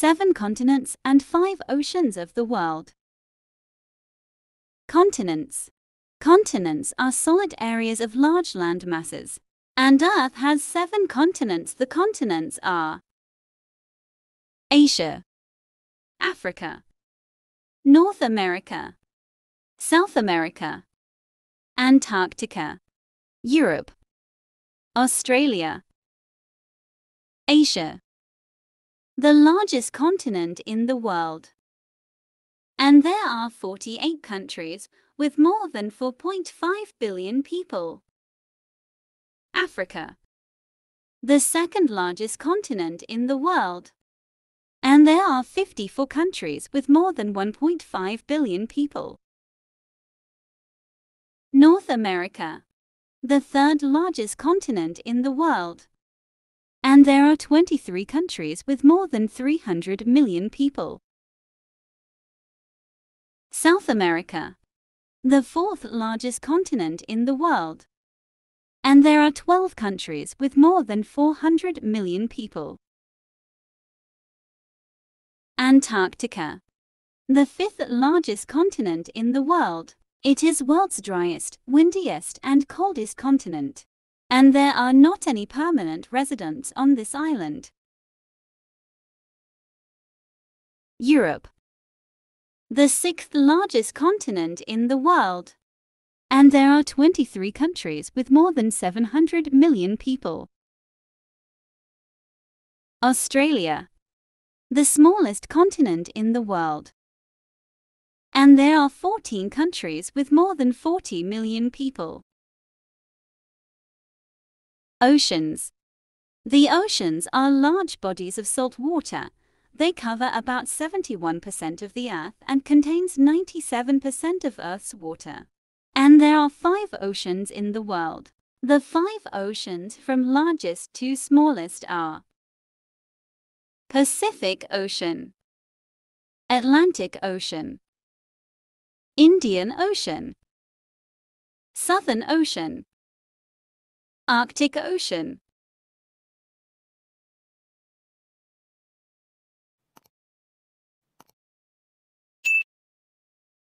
seven continents and five oceans of the world. Continents Continents are solid areas of large land masses, and Earth has seven continents. The continents are Asia, Africa, North America, South America, Antarctica, Europe, Australia, Asia, the largest continent in the world. And there are 48 countries with more than 4.5 billion people. Africa, the second largest continent in the world. And there are 54 countries with more than 1.5 billion people. North America, the third largest continent in the world and there are 23 countries with more than 300 million people. South America, the fourth largest continent in the world. And there are 12 countries with more than 400 million people. Antarctica, the fifth largest continent in the world. It is world's driest, windiest and coldest continent and there are not any permanent residents on this island. Europe the sixth largest continent in the world. And there are 23 countries with more than 700 million people. Australia, the smallest continent in the world. And there are 14 countries with more than 40 million people. Oceans. The oceans are large bodies of salt water. They cover about 71% of the Earth and contains 97% of Earth's water. And there are five oceans in the world. The five oceans from largest to smallest are Pacific Ocean, Atlantic Ocean, Indian Ocean, Southern Ocean, Arctic Ocean